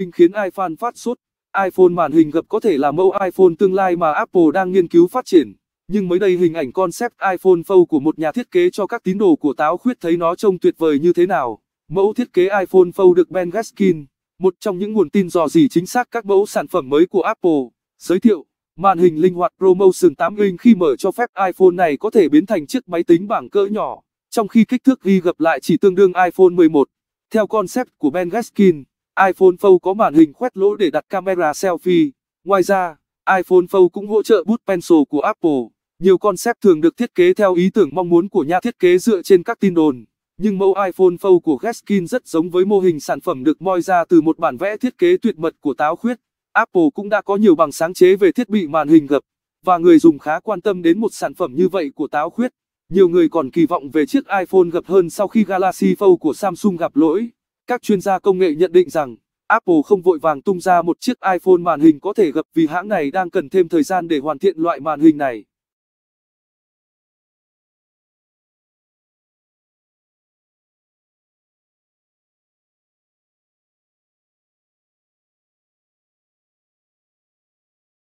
hình khiến iPhone phát sốt. iPhone màn hình gập có thể là mẫu iPhone tương lai mà Apple đang nghiên cứu phát triển. Nhưng mới đây hình ảnh concept iPhone Fold của một nhà thiết kế cho các tín đồ của táo khuyết thấy nó trông tuyệt vời như thế nào. Mẫu thiết kế iPhone Fold được Ben Gaskin, một trong những nguồn tin dò dỉ chính xác các mẫu sản phẩm mới của Apple, giới thiệu. Màn hình linh hoạt Promotion 8 inch khi mở cho phép iPhone này có thể biến thành chiếc máy tính bảng cỡ nhỏ, trong khi kích thước ghi gập lại chỉ tương đương iPhone 11. Theo concept của Ben Gaskin, iPhone Fold có màn hình khoét lỗ để đặt camera selfie. Ngoài ra, iPhone Fold cũng hỗ trợ bút pencil của Apple. Nhiều concept thường được thiết kế theo ý tưởng mong muốn của nhà thiết kế dựa trên các tin đồn. Nhưng mẫu iPhone Fold của Gaskin rất giống với mô hình sản phẩm được moi ra từ một bản vẽ thiết kế tuyệt mật của táo khuyết. Apple cũng đã có nhiều bằng sáng chế về thiết bị màn hình gập, và người dùng khá quan tâm đến một sản phẩm như vậy của táo khuyết. Nhiều người còn kỳ vọng về chiếc iPhone gập hơn sau khi Galaxy Fold của Samsung gặp lỗi. Các chuyên gia công nghệ nhận định rằng, Apple không vội vàng tung ra một chiếc iPhone màn hình có thể gập vì hãng này đang cần thêm thời gian để hoàn thiện loại màn hình này.